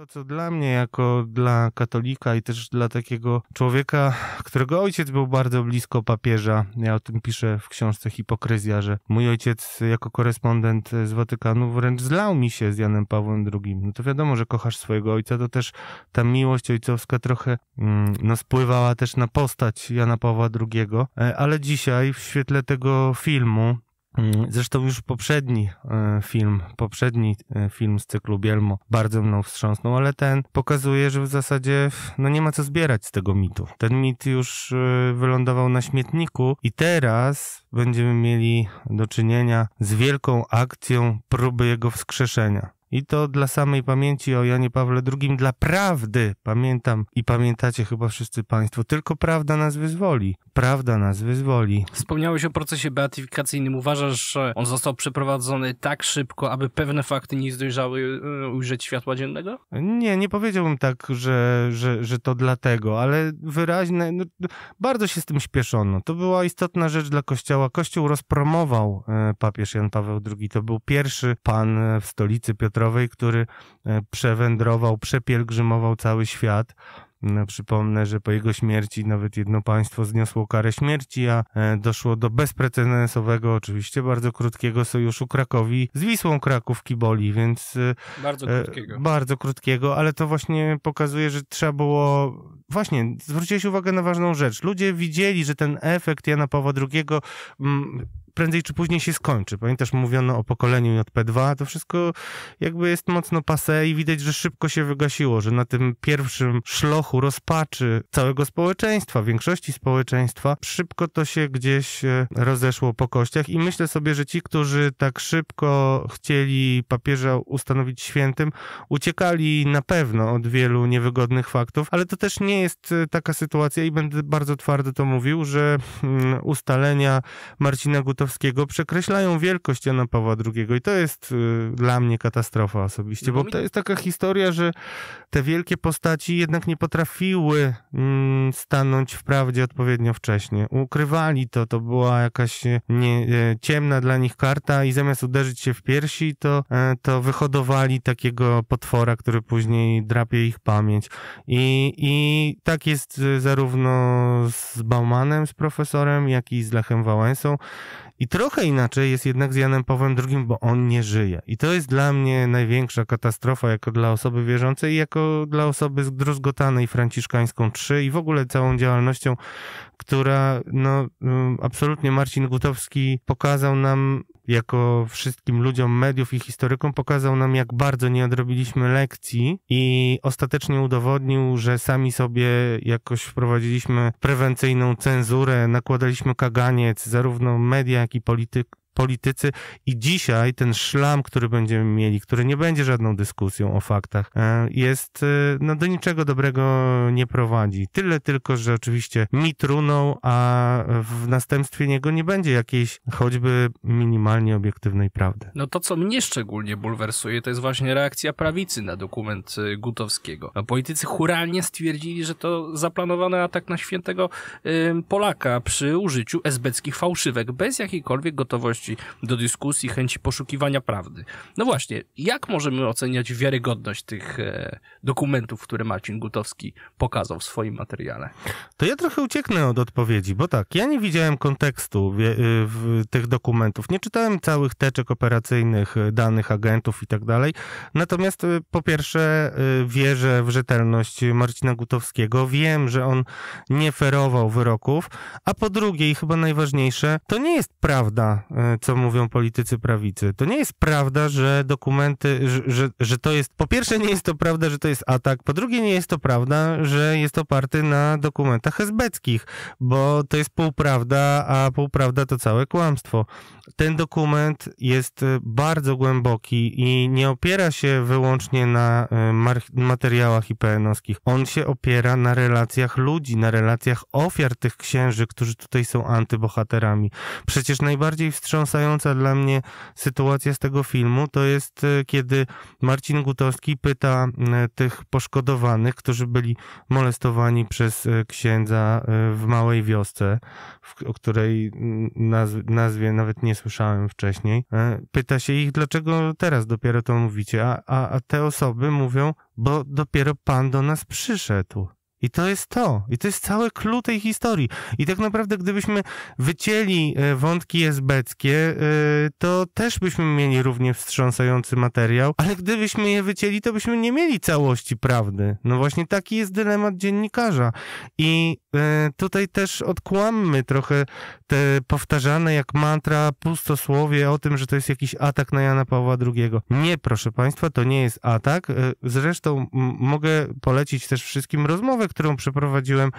To, co dla mnie, jako dla katolika i też dla takiego człowieka, którego ojciec był bardzo blisko papieża, ja o tym piszę w książce Hipokryzja, że mój ojciec jako korespondent z Watykanu wręcz zlał mi się z Janem Pawłem II. No to wiadomo, że kochasz swojego ojca, to też ta miłość ojcowska trochę mm, no, spływała też na postać Jana Pawła II, e, ale dzisiaj w świetle tego filmu, Mm, zresztą już poprzedni e, film, poprzedni e, film z cyklu Bielmo bardzo mną wstrząsnął, ale ten pokazuje, że w zasadzie no nie ma co zbierać z tego mitu. Ten mit już e, wylądował na śmietniku i teraz będziemy mieli do czynienia z wielką akcją próby jego wskrzeszenia. I to dla samej pamięci o Janie Pawle II, dla prawdy. Pamiętam i pamiętacie chyba wszyscy Państwo, tylko prawda nas wyzwoli. Prawda nas wyzwoli. Wspomniałeś o procesie beatyfikacyjnym. Uważasz, że on został przeprowadzony tak szybko, aby pewne fakty nie zdojrzały e, ujrzeć światła dziennego? Nie, nie powiedziałbym tak, że, że, że to dlatego, ale wyraźne, no, bardzo się z tym śpieszono. To była istotna rzecz dla Kościoła. Kościół rozpromował e, papież Jan Paweł II. To był pierwszy pan e, w stolicy Piotra kilometrowej, który e, przewędrował, przepielgrzymował cały świat. Mm, przypomnę, że po jego śmierci nawet jedno państwo zniosło karę śmierci, a e, doszło do bezprecedensowego, oczywiście bardzo krótkiego sojuszu Krakowi z Wisłą Kraków Kiboli, więc. E, bardzo krótkiego. Bardzo krótkiego, ale to właśnie pokazuje, że trzeba było. Właśnie, zwróciłeś uwagę na ważną rzecz. Ludzie widzieli, że ten efekt Jana Pawła II prędzej czy później się skończy. Pamiętasz, mówiono o pokoleniu JP2, to wszystko jakby jest mocno pase i widać, że szybko się wygasiło, że na tym pierwszym szlochu rozpaczy całego społeczeństwa, większości społeczeństwa, szybko to się gdzieś e, rozeszło po kościach i myślę sobie, że ci, którzy tak szybko chcieli papieża ustanowić świętym, uciekali na pewno od wielu niewygodnych faktów, ale to też nie jest e, taka sytuacja i będę bardzo twardo to mówił, że mm, ustalenia Marcina Guterresa przekreślają wielkość Jana Pawła II i to jest y, dla mnie katastrofa osobiście, bo no, no, to no. jest taka historia, że te wielkie postaci jednak nie potrafiły mm, stanąć w prawdzie odpowiednio wcześnie. Ukrywali to, to była jakaś e, nie, e, ciemna dla nich karta i zamiast uderzyć się w piersi, to, e, to wyhodowali takiego potwora, który później drapie ich pamięć. I, i tak jest zarówno z Baumanem, z profesorem, jak i z Lechem Wałęsą. I trochę inaczej jest jednak z Janem Pawłem II, bo on nie żyje. I to jest dla mnie największa katastrofa, jako dla osoby wierzącej, jako dla osoby zdruzgotanej franciszkańską 3 i w ogóle całą działalnością, która, no, mm, absolutnie Marcin Gutowski pokazał nam jako wszystkim ludziom mediów i historykom pokazał nam, jak bardzo nie odrobiliśmy lekcji i ostatecznie udowodnił, że sami sobie jakoś wprowadziliśmy prewencyjną cenzurę, nakładaliśmy kaganiec, zarówno media, jak i polityk, politycy i dzisiaj ten szlam, który będziemy mieli, który nie będzie żadną dyskusją o faktach, e, jest, e, no do niczego dobrego nie prowadzi. Tyle tylko, że oczywiście mi trunął, a w następstwie niego nie będzie jakiejś choćby minimalnie obiektywnej prawdy. No to, co mnie szczególnie bulwersuje, to jest właśnie reakcja prawicy na dokument e, Gutowskiego. No, politycy churalnie stwierdzili, że to zaplanowany atak na świętego Polaka przy użyciu esbeckich fałszywek, bez jakiejkolwiek gotowości chęci do dyskusji, chęci poszukiwania prawdy. No właśnie, jak możemy oceniać wiarygodność tych e, dokumentów, które Marcin Gutowski pokazał w swoim materiale? To ja trochę ucieknę od odpowiedzi, bo tak, ja nie widziałem kontekstu y, tych dokumentów, nie czytałem całych teczek operacyjnych, y, danych agentów i tak dalej. Natomiast y, po pierwsze wierzę w rzetelność Marcina Gutowskiego, wiem, że on nie ferował wyroków, a po drugie i chyba najważniejsze, to nie jest prawda, co mówią politycy prawicy. To nie jest prawda, że dokumenty, że, że, że, to jest, po pierwsze nie jest to prawda, że to jest atak, po drugie nie jest to prawda, że jest oparty na dokumentach esbeckich, bo to jest półprawda, a półprawda to całe kłamstwo. Ten dokument jest e, bardzo głęboki i nie opiera się wyłącznie na e, materiałach IPN-owskich. On się opiera na relacjach ludzi, na relacjach ofiar tych księży, którzy tutaj są antybohaterami. Przecież najbardziej wstrząsające wstrząsająca dla mnie sytuacja z tego filmu to jest, e, kiedy Marcin Gutowski pyta e, tych poszkodowanych, którzy byli molestowani przez e, księdza w małej wiosce, o której nazwie nawet nie słyszałem wcześniej. Pyta się ich, dlaczego teraz dopiero to mówicie, a, a, a te osoby mówią, bo dopiero Pan do nas przyszedł. I to jest to. I to jest całe klucz tej historii. I tak naprawdę, gdybyśmy wycięli e, wątki esbeckie, e, to też byśmy mieli równie wstrząsający materiał, ale gdybyśmy je wycięli, to byśmy nie mieli całości prawdy. No właśnie taki jest dylemat dziennikarza. I e, tutaj też odkłammy trochę te powtarzane jak mantra pustosłowie o tym, że to jest jakiś atak na Jana Pawła II. Nie, proszę Państwa, to nie jest atak. Zresztą mogę polecić też wszystkim rozmowę, którą przeprowadziłem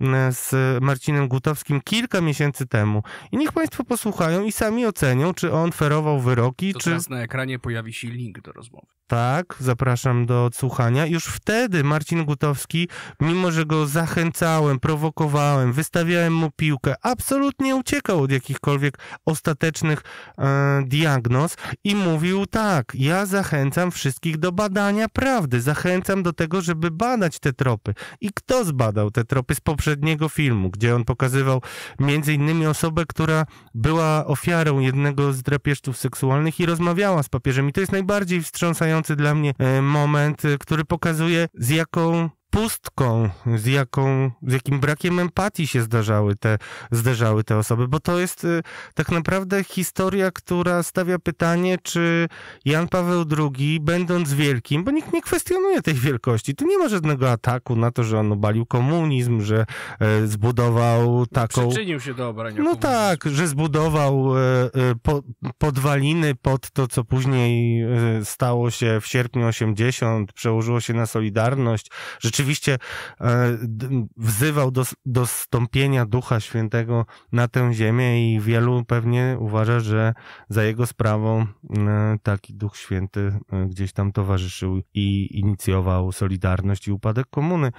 mm, z Marcinem Gutowskim kilka miesięcy temu. I niech Państwo posłuchają i sami ocenią, czy on ferował wyroki, to czy... Teraz na ekranie pojawi się link do rozmowy. Tak, zapraszam do odsłuchania. Już wtedy Marcin Gutowski, mimo że go zachęcałem, prowokowałem, wystawiałem mu piłkę, absolutnie uciekał od jakichkolwiek ostatecznych e, diagnoz i mówił tak, ja zachęcam wszystkich do badania prawdy, zachęcam do tego, żeby badać te tropy. I kto zbadał te tropy z poprzedniego filmu, gdzie on pokazywał między innymi osobę, która była ofiarą jednego z drapieżców seksualnych i rozmawiała z papieżem. I to jest najbardziej wstrząsający dla mnie e, moment, e, który pokazuje z jaką pustką, z, jaką, z jakim brakiem empatii się zdarzały te, zdarzały te osoby, bo to jest y, tak naprawdę historia, która stawia pytanie, czy Jan Paweł II, będąc wielkim, bo nikt nie kwestionuje tej wielkości, tu nie ma żadnego ataku na to, że on obalił komunizm, że e, zbudował taką... Przyczynił się do obrania No tak, że zbudował e, e, podwaliny pod to, co później stało się w sierpniu 80, przełożyło się na Solidarność, rzeczywiście rzeczywiście e, wzywał do, do stąpienia Ducha Świętego na tę ziemię i wielu pewnie uważa, że za jego sprawą e, taki Duch Święty e, gdzieś tam towarzyszył i inicjował Solidarność i upadek komuny.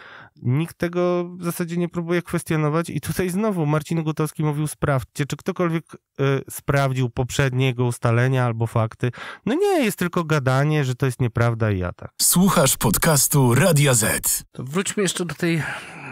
Nikt tego w zasadzie nie próbuje kwestionować i tutaj znowu Marcin Gutowski mówił sprawdźcie, czy ktokolwiek sprawdził poprzednie jego ustalenia albo fakty. No nie, jest tylko gadanie, że to jest nieprawda i ja tak. Słuchasz podcastu Radia Z. To wróćmy jeszcze do tej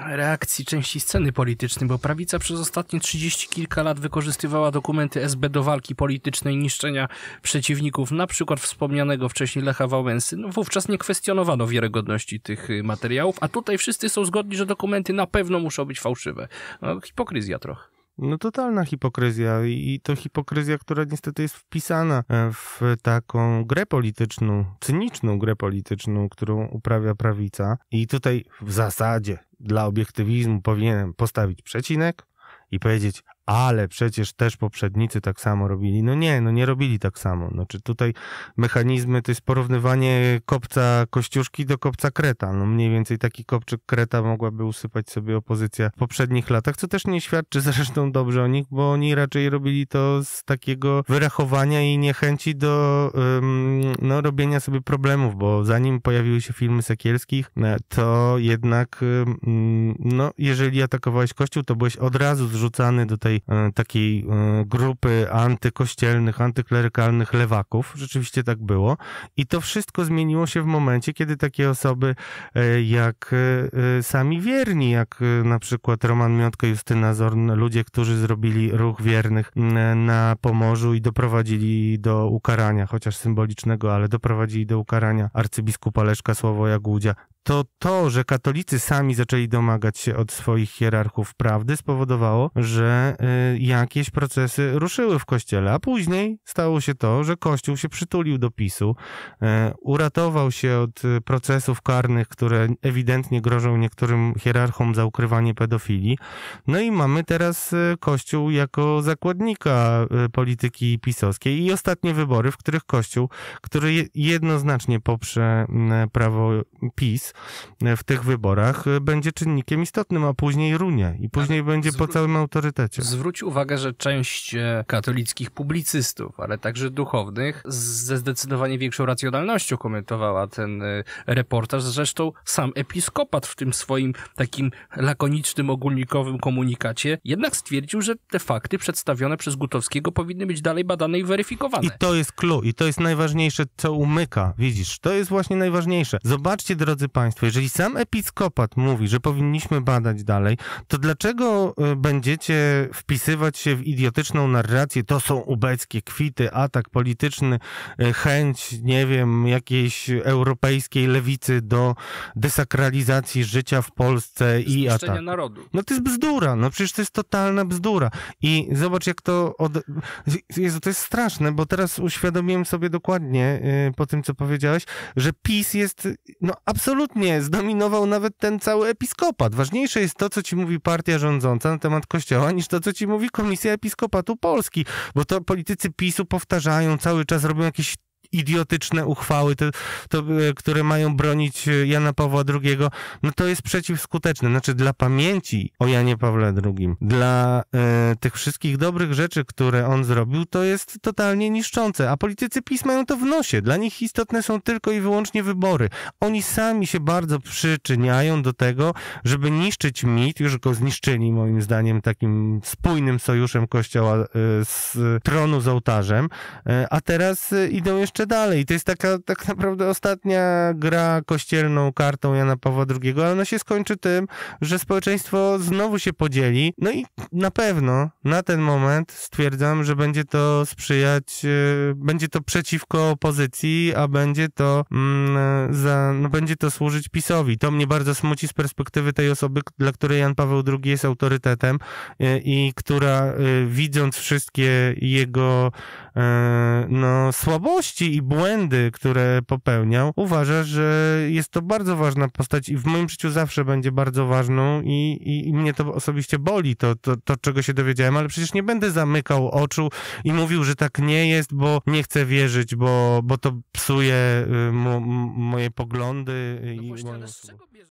reakcji części sceny politycznej, bo prawica przez ostatnie trzydzieści kilka lat wykorzystywała dokumenty SB do walki politycznej, niszczenia przeciwników, na przykład wspomnianego wcześniej Lecha Wałęsy. No, wówczas nie kwestionowano wiarygodności tych y, materiałów, a tutaj wszyscy są zgodni, że dokumenty na pewno muszą być fałszywe. No, hipokryzja trochę. No totalna hipokryzja i to hipokryzja, która niestety jest wpisana e, w taką grę polityczną, cyniczną grę polityczną, którą uprawia prawica. I tutaj w zasadzie dla obiektywizmu powinienem postawić przecinek i powiedzieć, ale przecież też poprzednicy tak samo robili. No nie, no nie robili tak samo. Znaczy tutaj mechanizmy to jest porównywanie kopca Kościuszki do kopca Kreta. No mniej więcej taki kopczyk Kreta mogłaby usypać sobie opozycja w poprzednich latach, co też nie świadczy zresztą dobrze o nich, bo oni raczej robili to z takiego wyrachowania i niechęci do no, robienia sobie problemów, bo zanim pojawiły się filmy Sekielskich, e, to jednak no, jeżeli atakowałeś Kościół, to byłeś od razu zrzucany do tej E, takiej e, grupy antykościelnych, antyklerykalnych lewaków. Rzeczywiście tak było. I to wszystko zmieniło się w momencie, kiedy takie osoby e, jak sami wierni, jak na przykład Roman Miotko, Justyna Zorn, ludzie, którzy zrobili ruch wiernych na Pomorzu i doprowadzili do ukarania, chociaż symbolicznego, ale doprowadzili do ukarania arcybiskupa Leszka Sławoja Głudzia to to, że katolicy sami zaczęli domagać się od swoich hierarchów prawdy, spowodowało, że Y, jakieś procesy ruszyły w kościele, a później stało się to, że kościół się przytulił do PiSu, y, uratował się od y, procesów karnych, które ewidentnie grożą niektórym hierarchom za ukrywanie pedofilii. No i mamy teraz kościół jako zakładnika polityki pisowskiej i ostatnie wybory, w których kościół, który jednoznacznie poprze mm, prawo PiS w tych wyborach, będzie czynnikiem istotnym, a później runie i później będzie po całym autorytecie zwróć uwagę, że część e, katolickich publicystów, ale także duchownych, ze zdecydowanie większą racjonalnością komentowała ten e, reportaż. Zresztą sam episkopat w tym swoim takim lakonicznym, ogólnikowym komunikacie jednak stwierdził, że te fakty przedstawione przez Gutowskiego powinny być dalej badane i weryfikowane. I to jest clue, i to jest najważniejsze, co umyka. Widzisz, to jest właśnie najważniejsze. Zobaczcie, drodzy Państwo, jeżeli sam episkopat mówi, że powinniśmy badać dalej, to dlaczego e, będziecie wpisywać się w idiotyczną narrację, to są ubeckie kwity, atak polityczny, e, chęć, nie wiem, jakiejś europejskiej lewicy do desakralizacji życia w Polsce i atak. narodu. No to jest bzdura, no przecież to jest totalna bzdura. I zobacz jak to... Od... Jezu, to jest straszne, bo teraz uświadomiłem sobie dokładnie yy, po tym, co powiedziałeś, że PiS jest, no absolutnie zdominował nawet ten cały episkopat. Ważniejsze jest to, co ci mówi partia rządząca na temat kościoła, niż to, co co ci mówi Komisja Episkopatu Polski, bo to politycy PiSu powtarzają cały czas, robią jakieś idiotyczne uchwały, to, to, e, które mają bronić e, Jana Pawła II, no to jest przeciwskuteczne. Znaczy dla pamięci o Janie Pawle II, dla e, tych wszystkich dobrych rzeczy, które on zrobił, to jest totalnie niszczące. A politycy PiS mają to w nosie. Dla nich istotne są tylko i wyłącznie wybory. Oni sami się bardzo przyczyniają do tego, żeby niszczyć mit, już go zniszczyli moim zdaniem takim spójnym sojuszem kościoła e, z tronu z ołtarzem, a teraz idą jeszcze jeszcze dalej. To jest taka tak naprawdę ostatnia gra kościelną kartą Jana Pawła II, ale ona się skończy tym, że społeczeństwo znowu się podzieli. No i na pewno na ten moment stwierdzam, że będzie to sprzyjać, e, będzie to przeciwko opozycji, a będzie to mm, za, no będzie to służyć PiSowi. To mnie bardzo smuci z perspektywy tej osoby, dla której Jan Paweł II jest autorytetem e, i która e, widząc wszystkie jego no, słabości, i błędy, które popełniał, uważa, że jest to bardzo ważna postać i w moim życiu zawsze będzie bardzo ważną i, i, i mnie to osobiście boli, to, to, to czego się dowiedziałem, ale przecież nie będę zamykał oczu i mówił, że tak nie jest, bo nie chcę wierzyć, bo, bo to psuje y, mo, moje poglądy no i moją osobę.